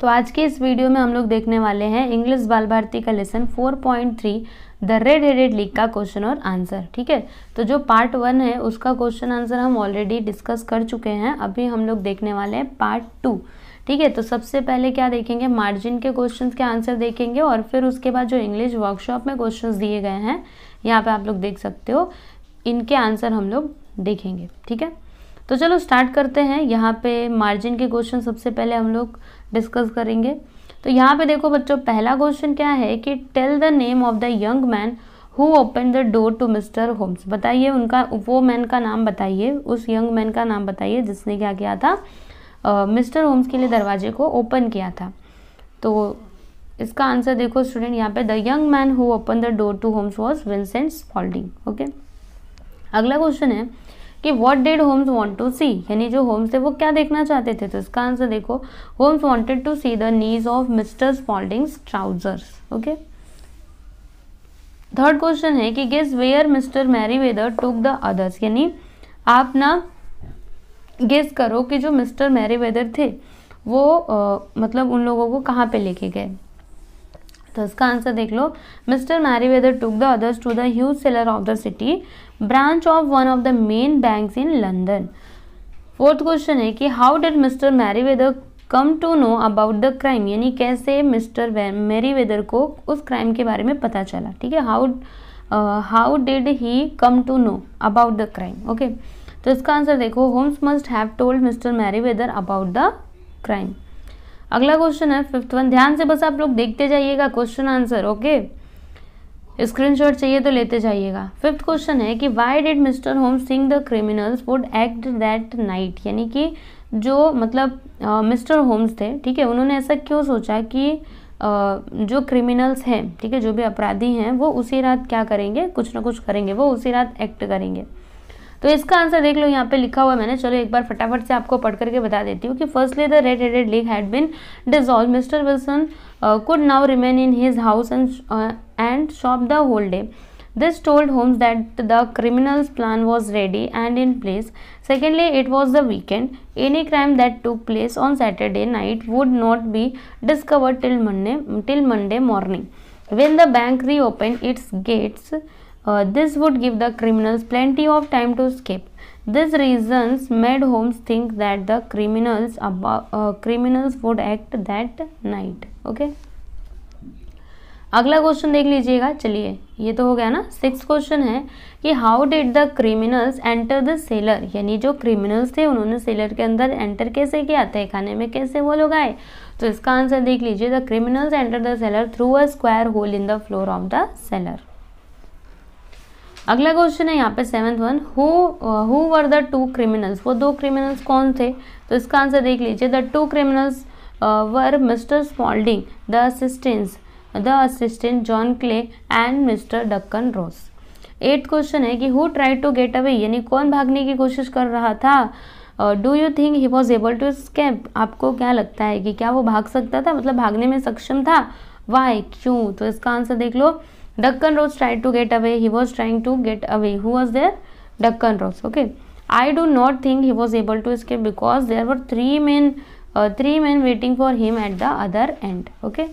तो आज के इस वीडियो में हम लोग देखने वाले हैं इंग्लिश बाल भारती का lesson 4.3 the red headed league का क्वेश्चन और आंसर ठीक है तो जो पार्ट वन है उसका क्वेश्चन आंसर हम ऑलरेडी डिस्कस कर चुके हैं अभी हम लोग देखने वाले हैं पार्ट टू ठीक है तो सबसे पहले क्या देखेंगे मार्जिन के क्वेश्चंस के आंसर देखेंगे और फिर उसके बाद जो इंग्लिश वर्कशॉप में क्वेश्चंस दिए गए हैं यहाँ पे आप लोग देख सकते हो इनके आंसर हम लोग देखेंगे ठीक है तो चलो स्टार्ट करते हैं यहाँ पे मार्जिन के क्वेश्चन सबसे पहले हम लोग डिस्कस करेंगे तो यहाँ पे देखो बच्चों पहला क्वेश्चन क्या है कि tell the name of the young man who open the door to mister Holmes बताइए उनका वो मैन का नाम बताइए उस यंग मैन का नाम बताइए जिसने क्या किया था मिस्टर uh, होम्स के लिए दरवाजे को ओपन किया था तो इसका आंसर देखो स्टूडेंट यहाँ पे the young man who open the door to Holmes was Vincent Spaulding okay अगला क्वेश्चन है कि what did Holmes want to see यानी जो होम्स थे वो क्या देखना चाहते थे तो इसका आंसर देखो Holmes wanted to see the knees of mister Spaulding's trousers okay third question है कि guess where mister Merryweather took the others यानी आप ना गेस करो कि जो मिस्टर मैरी वेदर थे वो आ, मतलब उन लोगों को कहाँ पे लेके गए तो इसका आंसर देख लो mister Merryweather took the others to the huge cellar of the city branch of one of the main bank in London fourth question है कि how did mister Merryweather come to know about the crime यानी कैसे mister weather को उस crime के बारे में पता चला ठीक है how how did he come to know about the crime okay तो इसका आंसर देखो Holmes must have told mister Merryweather about the crime अगला क्वेश्चन है फिफ्थ वन ध्यान से बस आप लोग देखते जाइएगा क्वेश्चन आंसर ओके स्क्रीनशॉट चाहिए तो लेते जाइएगा फिफ्थ क्वेश्चन है कि वाई डिड मिस्टर होम think the criminals would act that night यानी कि जो मतलब मिस्टर होम्स थे ठीक है उन्होंने ऐसा क्यों सोचा कि uh, जो क्रिमिनल्स हैं ठीक है जो भी अपराधी हैं वो उसी रात क्या करेंगे कुछ ना कुछ करेंगे वो उसी रात एक्ट करेंगे तो इसका आंसर देख लो यहाँ पे लिखा हुआ है मैंने चलो एक बार फटाफट से आपको पढ़ करके बता देती हूँ कि firstly the red headed league had been dissolve mister Wilson could now remain in his house and and shop the whole day this told Holmes that the criminals plan was ready and in place secondly it was the weekend any crime that to place on Saturday night would not be discover till Monday till Monday morning when the bank reopened its gates Uh, this would give the criminals plenty of time to escape. These reasons made Holmes think that the criminals above, uh, criminals would act that night. Okay. अगला क्वेश्चन देख लीजिएगा चलिए ये तो हो गया ना सिक्स क्वेश्चन है कि how did the criminals enter the cellar यानी जो क्रिमिनल्स थे उन्होंने सेलर के अंदर एंटर कैसे किया खाने में कैसे वो लोग आए तो इसका आंसर देख लीजिए the criminals enter the cellar through a square hole in the floor of the cellar अगला क्वेश्चन है यहाँ पे seventh one who who were the two criminals वो दो क्रिमिनल्स कौन थे तो इसका आंसर देख लीजिए the two criminals were mister Spaulding the assistants the assistant John Clay and mister Duncan Ross eight question है कि who try to get away यानी कौन भागने की कोशिश कर रहा था do you think he was able to escape आपको क्या लगता है कि क्या वो भाग सकता था मतलब भागने में सक्षम था वाई क्यों तो इसका आंसर देख लो Duncan Ross tried to get away. He was trying to get away. Who was there? Duncan Ross. Okay. I do not think he was able to escape because there were three men, uh, three men waiting for him at the other end. Okay.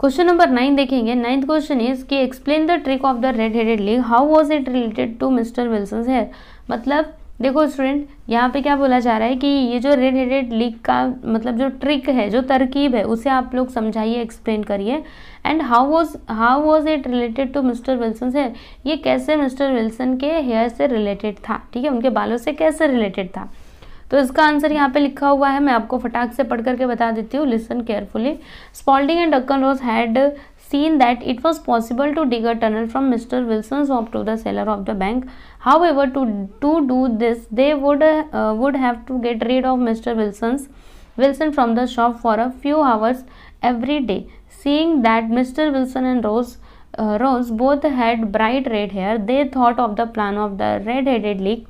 Question number nine देखेंगे ninth question is कि explain the trick of the red headed league how was it related to mister Wilson hair मतलब देखो student यहाँ पे क्या बोला जा रहा है कि ये जो रेड हेडेड लीक का मतलब जो ट्रिक है जो तरकीब है उसे आप लोग समझाइए एक्सप्लेन करिए and how was how was it related to mister Wilson hair ये कैसे मिस्टर विल्सन के हेयर से रिलेटेड था ठीक है उनके बालों से कैसे रिलेटेड था तो इसका आंसर यहाँ पे लिखा हुआ है मैं आपको फटाक से पढ़ करके बता देती हूँ listen carefully Spaulding and Duncan Ross had seen that it was possible to dig a tunnel from Mr. Wilson's shop to the cellar of the bank. However, to, to do this, they would, uh, would have to get rid of Mr. Wilson's Wilson from the shop for a few hours every day. Seeing that Mr. Wilson and Rose uh, Rose both had bright red hair, they thought of the plan of the red-headed league.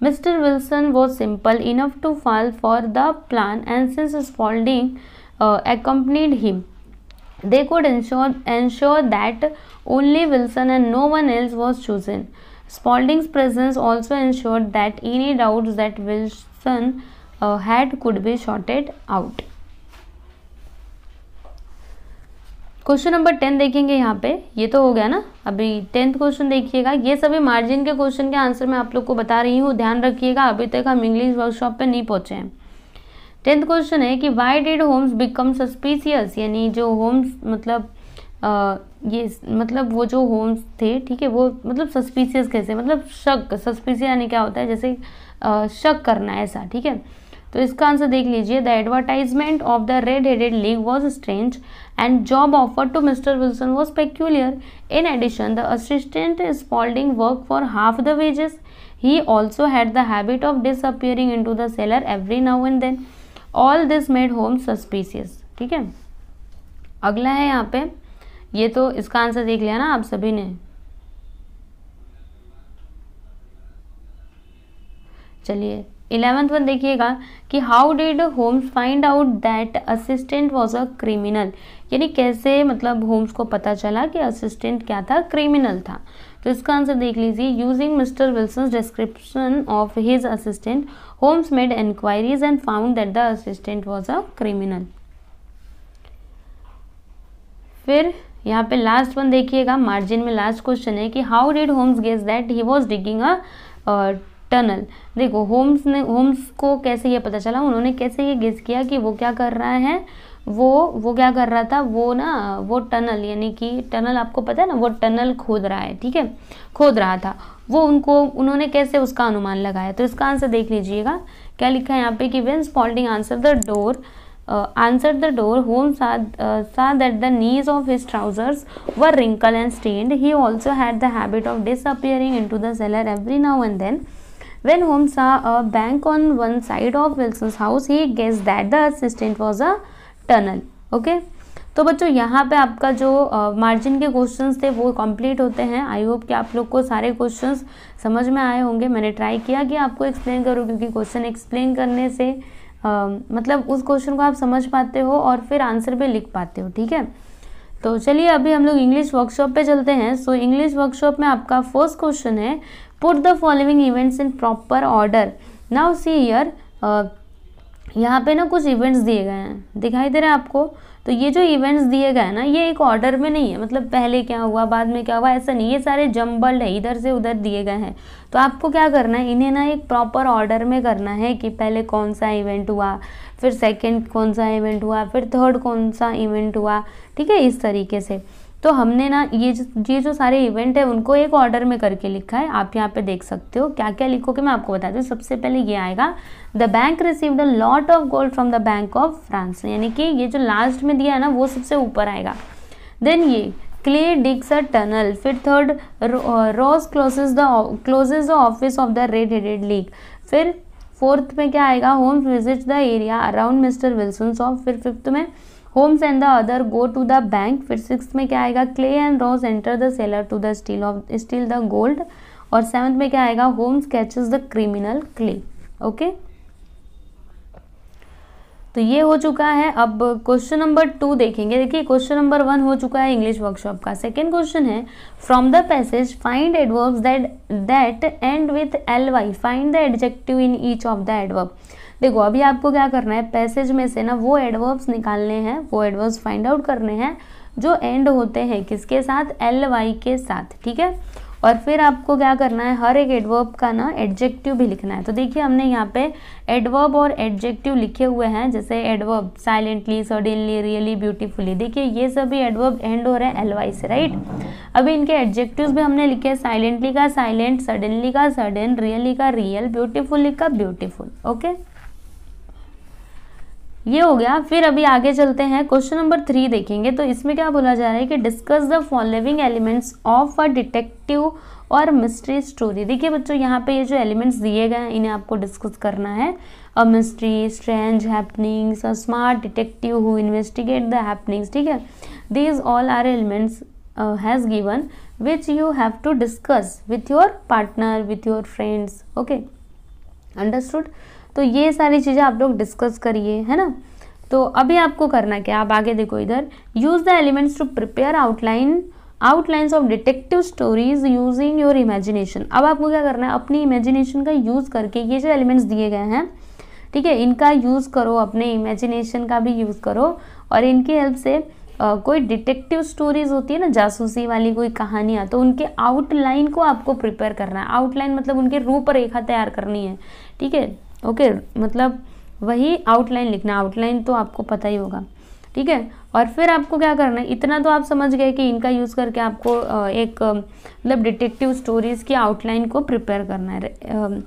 Mr. Wilson was simple enough to fall for the plan and since Spalding uh, accompanied him, They could ensure, ensure that only Wilson and no one else was chosen. Spalding's presence also ensured that any doubts that Wilson uh, had could be sorted out. Question number ten देखेंगे यहाँ पे ये तो हो गया ना अभी tenth question देखिएगा ये सभी मार्जिन के क्वेश्चन के आंसर मैं आप लोग को बता रही हूँ ध्यान रखिएगा अभी तक हम इंग्लिश वर्कशॉप पे नहीं पहुँचे हैं टेंथ क्वेश्चन है कि why did Holmes become suspicious यानी जो होम्स मतलब आ, ये मतलब वो जो होम्स थे ठीक है वो मतलब सस्पिशियस कैसे मतलब शक सस्पिशियस यानी क्या होता है जैसे आ, शक करना ऐसा ठीक है तो इसका आंसर देख लीजिए the advertisement of the red headed league was strange and job offer to mister Wilson was peculiar in addition the assistant Spaulding work for half the wages he also had the habit of disappearing into the cellar every now and then all this made होम suspicious ठीक है अगला है यहाँ पे ये तो इसका आंसर देख लिया ना आप सभी ने चलिए इलेवेंथ वन देखिएगा कि how did Holmes find out that assistant was a criminal यानी कैसे मतलब होम्स को पता चला कि असिस्टेंट क्या था क्रिमिनल था तो इसका आंसर देख लीजिए using mister Wilson description of his assistant Holmes made inquiries and found that the assistant was a criminal फिर यहाँ पे लास्ट वन देखिएगा मार्जिन में लास्ट क्वेश्चन है कि how did Holmes guess that he was digging a tunnel देखो Holmes ने Holmes को कैसे ये पता चला उन्होंने कैसे ये गेस किया कि वो क्या कर रहा है वो वो क्या कर रहा था वो ना वो टनल यानी कि टनल आपको पता है ना वो टनल खोद रहा है ठीक है खोद रहा था वो उनको उन्होंने कैसे उसका अनुमान लगाया तो इसका आंसर देख लीजिएगा क्या लिखा है यहाँ पे कि when Spaulding answer the door answer the door होम saw that the knees of his trousers were wrinkle and stained he also had the habit of disappearing into the cellar every now and then when Holmes saw bank on one side of Wilson house he guess that the assistant was a tunnel okay तो बच्चों यहाँ पे आपका जो margin uh, के questions थे वो complete होते हैं आई होप कि आप लोग को सारे क्वेश्चंस समझ में आए होंगे मैंने ट्राई किया कि आपको एक्सप्लेन करूँ क्योंकि क्वेश्चन एक्सप्लेन करने से uh, मतलब उस क्वेश्चन को आप समझ पाते हो और फिर आंसर भी लिख पाते हो ठीक है तो चलिए अभी हम लोग इंग्लिश वर्कशॉप पर चलते हैं सो इंग्लिश वर्कशॉप में आपका फर्स्ट क्वेश्चन है put the following events in proper order now see here यहाँ पे ना कुछ इवेंट्स दिए गए हैं दिखाई दे रहे हैं आपको तो ये जो इवेंट्स दिए गए हैं ना ये एक ऑर्डर में नहीं है मतलब पहले क्या हुआ बाद में क्या हुआ ऐसा नहीं ये सारे जम्बल्ड है इधर से उधर दिए गए हैं तो आपको क्या करना है इन्हें ना एक प्रॉपर ऑर्डर में करना है कि पहले कौन सा इवेंट हुआ फिर सेकेंड कौन सा इवेंट हुआ फिर थर्ड कौन सा इवेंट हुआ ठीक है इस तरीके से तो हमने ना ये ये जो सारे इवेंट है उनको एक ऑर्डर में करके लिखा है आप यहाँ पे देख सकते हो क्या क्या लिखोगे मैं आपको बता दूँ सबसे पहले ये आएगा the bank receive the lot of gold from the bank of France यानी कि ये जो लास्ट में दिया है ना वो सबसे ऊपर आएगा देन ये क्ले डिग्स अ टनल फिर third Ross closes the closes the office of the red headed league फिर फोर्थ में क्या आएगा होम visit the area around mister Wilson of फिर फिफ्थ में Holmes and the other go to the bank फिर six में क्या आएगा Clay and Ross enter the cellar to the steal of steal the gold और सेवन्थ में क्या आएगा Holmes catches the criminal Clay okay तो ये हो चुका है अब क्वेश्चन नंबर टू देखेंगे देखिए क्वेश्चन नंबर वन हो चुका है इंग्लिश वर्कशॉप का सेकेंड क्वेश्चन है from the passage find adverbs that that end with L Y find the adjective in each of the adverb देखो अभी आपको क्या करना है पैसेज में से ना वो एडवर्ब्स निकालने हैं वो एडवर्ब्स फाइंड आउट करने हैं जो एंड होते हैं किसके साथ एल वाई के साथ ठीक है और फिर आपको क्या करना है हर एक एडवर्ब का ना एडजेक्टिव भी लिखना है तो देखिए हमने यहाँ पे एडवर्ब और एडजेक्टिव लिखे हुए हैं जैसे adverb silently suddenly really beautifully देखिए ये सभी एडवर्ब एंड हो रहे हैं एलवाई से राइट अभी इनके एडजेक्टिव्स भी हमने लिखे हैं साइलेंटली का साइलेंट सडनली का सडन रियली का रियल ब्यूटीफुली का ब्यूटीफुल ओके ये हो गया फिर अभी आगे चलते हैं क्वेश्चन नंबर थ्री देखेंगे तो इसमें क्या बोला जा रहा है कि discuss the following elements of a detective और मिस्ट्री स्टोरी देखिए बच्चों यहाँ पे ये जो एलिमेंट्स दिए गए हैं इन्हें आपको डिस्कस करना है a mystery strange happenings a smart detective who investigate the happenings ठीक है these all are elements has given which you have to discuss with your partner with your friends okay understood तो ये सारी चीज़ें आप लोग डिस्कस करिए है ना तो अभी आपको करना क्या आप आगे देखो इधर use the elements to prepare outline outlines of detective stories using your imagination अब आपको क्या करना है अपनी इमेजिनेशन का यूज़ करके ये जो एलिमेंट्स दिए गए हैं ठीक है इनका यूज़ करो अपने इमेजिनेशन का भी यूज़ करो और इनकी हेल्प से आ, कोई डिटेक्टिव स्टोरीज होती है ना जासूसी वाली कोई कहानियाँ तो उनके आउटलाइन को आपको प्रिपेयर करना है आउटलाइन मतलब उनके रूपरेखा तैयार करनी है ठीक है ओके मतलब वही आउटलाइन लिखना आउटलाइन तो आपको पता ही होगा ठीक है और फिर आपको क्या करना है इतना तो आप समझ गए कि इनका यूज़ करके आपको एक मतलब डिटेक्टिव स्टोरीज़ की आउटलाइन को प्रिपेयर करना है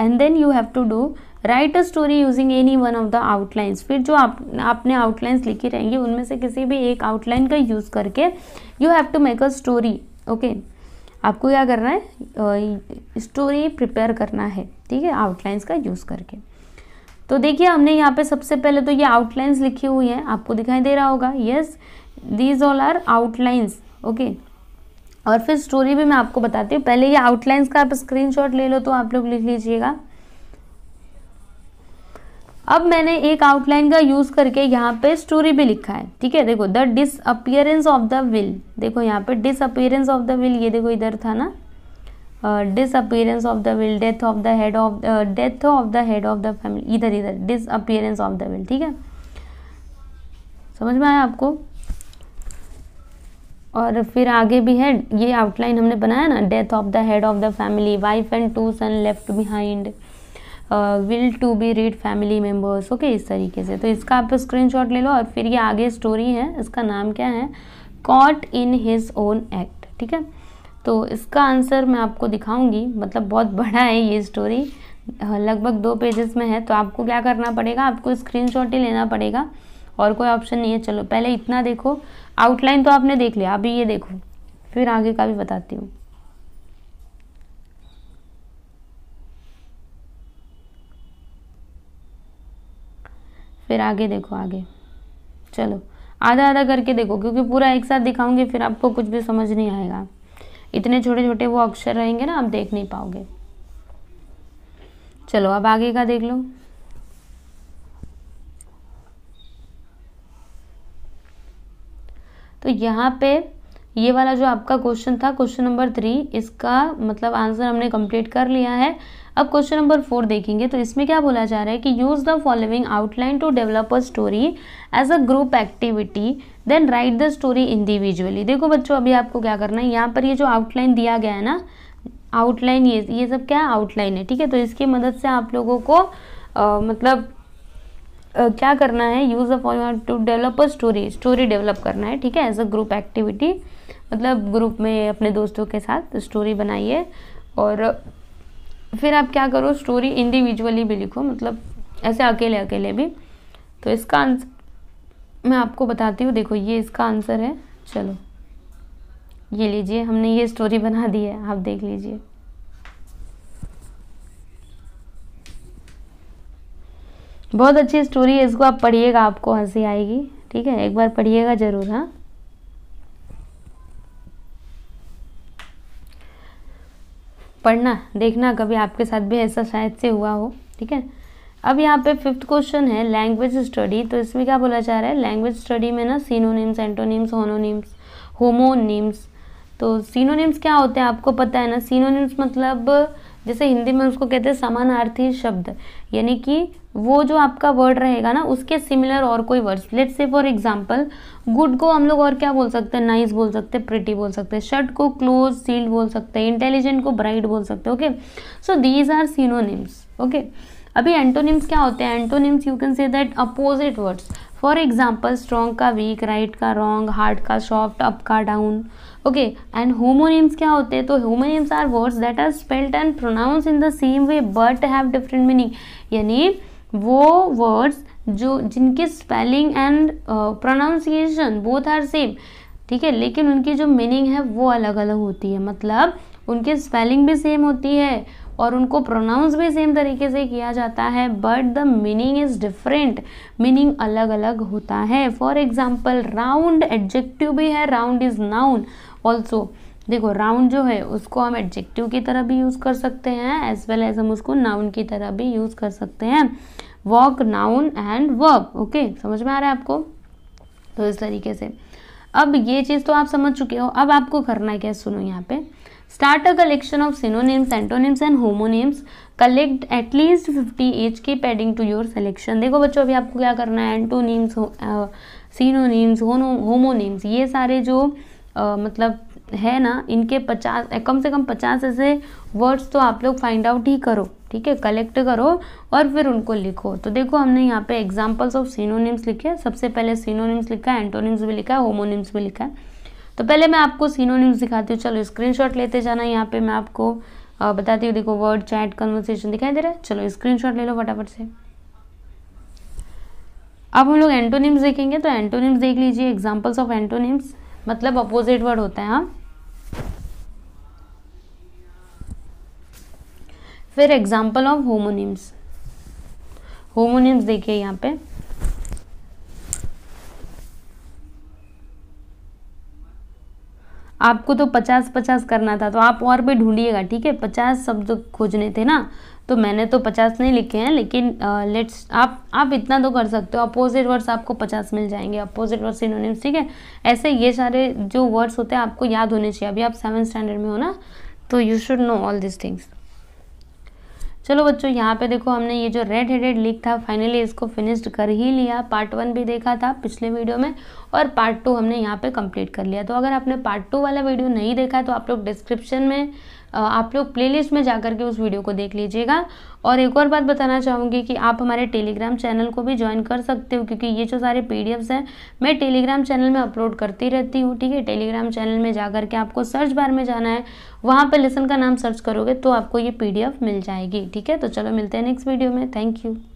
and then you have to do write a story using any one of the outlines फिर जो आप आपने आउटलाइंस लिखी रहेंगी उनमें से किसी भी एक आउटलाइन का यूज़ करके you have to make a story okay आपको क्या करना है स्टोरी प्रिपेयर करना है ठीक है आउटलाइंस का यूज़ करके तो देखिए हमने यहाँ पे सबसे पहले तो ये आउटलाइंस लिखी हुई हैं आपको दिखाई दे रहा होगा yes these all are outlines okay और फिर स्टोरी भी मैं आपको बताती हूँ पहले ये आउटलाइंस का आप स्क्रीनशॉट ले लो तो आप लोग लिख लीजिएगा अब मैंने एक आउटलाइन का यूज़ करके यहाँ पे स्टोरी भी लिखा है ठीक है देखो the disappearance of the will देखो यहाँ पे डिसअपियरेंस ऑफ द विल ये देखो इधर था ना disappearance of the will death of the head of death of the head of the family इधर इधर डिसअपियरेंस ऑफ द विल ठीक है समझ में आया आपको और फिर आगे भी है ये आउटलाइन हमने बनाया ना death of the head of the family wife and two son left behind will to be read family members okay इस तरीके से तो इसका आप शॉट ले लो और फिर ये आगे स्टोरी है इसका नाम क्या है caught in his own act ठीक है तो इसका आंसर मैं आपको दिखाऊंगी मतलब बहुत बड़ा है ये स्टोरी लगभग दो पेजेस में है तो आपको क्या करना पड़ेगा आपको स्क्रीनशॉट ही लेना पड़ेगा और कोई ऑप्शन नहीं है चलो पहले इतना देखो आउटलाइन तो आपने देख लिया अभी ये देखो फिर आगे का भी बताती हूँ फिर आगे देखो आगे चलो आधा आधा करके देखो क्योंकि पूरा एक साथ दिखाऊंगी फिर आपको कुछ भी समझ नहीं आएगा इतने छोटे छोटे वो अक्षर रहेंगे ना आप देख नहीं पाओगे चलो अब आगे का देख लो तो यहाँ पे ये वाला जो आपका क्वेश्चन था क्वेश्चन नंबर थ्री इसका मतलब आंसर हमने कंप्लीट कर लिया है अब क्वेश्चन नंबर फोर देखेंगे तो इसमें क्या बोला जा रहा है कि use the following outline to develop a story as a group activity then write the story individually देखो बच्चों अभी आपको क्या करना है यहाँ पर ये जो आउटलाइन दिया गया है ना आउटलाइन ये ये सब क्या है आउटलाइन है ठीक है तो इसकी मदद से आप लोगों को आ, मतलब Uh, क्या करना है use a of to develop a story story develop करना है ठीक है एज अ ग्रुप एक्टिविटी मतलब ग्रुप में अपने दोस्तों के साथ स्टोरी बनाइए और फिर आप क्या करो स्टोरी इंडिविजुअली भी लिखो मतलब ऐसे अकेले अकेले भी तो इसका आंसर मैं आपको बताती हूँ देखो ये इसका आंसर है चलो ये लीजिए हमने ये स्टोरी बना दी है आप देख लीजिए बहुत अच्छी स्टोरी है इसको आप पढ़िएगा आपको हंसी आएगी ठीक है एक बार पढ़िएगा ज़रूर हाँ पढ़ना देखना कभी आपके साथ भी ऐसा शायद से हुआ हो ठीक है अब यहाँ पे फिफ्थ क्वेश्चन है लैंग्वेज स्टडी तो इसमें क्या बोला जा रहा है लैंग्वेज स्टडी में ना सीनोनिम्स एंटोनिम्स होनोनिम्स होमोनिम्स तो सीनोनिम्स क्या होते हैं आपको पता है ना सीनोनिम्स मतलब जैसे हिंदी में उसको कहते हैं समानार्थी शब्द यानी कि वो जो आपका वर्ड रहेगा ना उसके सिमिलर और कोई words let say for example good को हम लोग और क्या बोल सकते हैं नाइस बोल सकते हैं प्रिटी बोल सकते हैं शर्ट को क्लोज सील्ड बोल सकते हैं इंटेलिजेंट को ब्राइट बोल सकते हैं okay so these are synonyms okay अभी एंटोनिम्स क्या होते हैं antonyms you can say that opposite words for example strong का वीक राइट का रॉन्ग हार्ड का सॉफ्ट अप का डाउन ओके एंड होमोनिम्स क्या होते हैं तो homonyms are words that are spelled and pronounce in the same way but have different meaning यानी वो वर्ड्स जो जिनके spelling and pronunciation both are same ठीक है लेकिन उनकी जो मीनिंग है वो अलग अलग होती है मतलब उनकी स्पेलिंग भी सेम होती है और उनको प्रोनाउंस भी सेम तरीके से किया जाता है but the meaning is different meaning अलग अलग होता है फॉर एग्जाम्पल राउंड एडजेक्टिव भी है राउंड इज़ नाउन ऑल्सो देखो राउंड जो है उसको हम एडजेक्टिव की तरह भी यूज़ कर सकते हैं एज वेल एज हम उसको नाउन की तरह भी यूज़ कर सकते हैं walk noun and verb okay समझ में आ रहा है आपको तो इस तरीके से अब ये चीज़ तो आप समझ चुके हो अब आपको करना क्या सुनो यहाँ पे start a collection of synonyms antonyms and homonyms collect at least fifty as की पेडिंग टू योर सेलेक्शन देखो बच्चों अभी आपको क्या करना है एंटोनिम्स सिनोनिम्स होमोनिम्स ये सारे जो आ, मतलब है ना इनके पचास कम से कम पचास ऐसे वर्ड्स तो आप लोग फाइंड आउट ही करो ठीक है कलेक्ट करो और फिर उनको लिखो तो देखो हमने यहाँ पे एग्जांपल्स ऑफ सिनोनिम्स लिखे सबसे पहले सिनोनिम्स लिखा है एंटोनिम्स भी लिखा है होमोनिम्स भी लिखा है तो पहले मैं आपको सिनोनिम्स दिखाती हूँ चलो स्क्रीन लेते जाना यहाँ पर मैं आपको बताती हूँ देखो वर्ड चैट कन्वर्सेशन दिखाई दे रहा है चलो स्क्रीन ले लो फटाफट से अब हम लोग एंटोनिम्स देखेंगे तो एंटोनिम्स देख लीजिए एग्जाम्पल्स ऑफ एंटोनिम्स मतलब अपोजिट वर्ड होता है हाँ फिर एग्जाम्पल ऑफ होमोनिम्स होमोनिम्स देखिए यहाँ पे आपको तो पचास पचास करना था तो आप और भी ढूंढिएगा ठीक है पचास शब्द खोजने थे ना तो मैंने तो पचास नहीं लिखे हैं लेकिन लेट्स आप आप इतना तो कर सकते हो अपोजिट वर्ड्स आपको पचास मिल जाएंगे अपोजिट वर्ड्स सिनोनिम्स ठीक है ऐसे ये सारे जो वर्ड्स होते हैं आपको याद होने चाहिए अभी आप सेवन स्टैंडर्ड में हो ना तो you should know all this things चलो बच्चों यहाँ पे देखो हमने ये जो रेड हेडेड लीक था फाइनली इसको फिनिश्ड कर ही लिया पार्ट वन भी देखा था पिछले वीडियो में और पार्ट टू हमने यहाँ पे कंप्लीट कर लिया तो अगर आपने पार्ट टू वाला वीडियो नहीं देखा तो आप लोग डिस्क्रिप्शन में आप लोग प्लेलिस्ट में जाकर के उस वीडियो को देख लीजिएगा और एक और बात बताना चाहूँगी कि आप हमारे टेलीग्राम चैनल को भी ज्वाइन कर सकते हो क्योंकि ये जो सारे पी हैं मैं टेलीग्राम चैनल में अपलोड करती रहती हूँ ठीक है टेलीग्राम चैनल में जा के आपको सर्च बार में जाना है वहाँ पर लेसन का नाम सर्च करोगे तो आपको ये पी मिल जाएगी ठीक है तो चलो मिलते हैं नेक्स्ट वीडियो में थैंक यू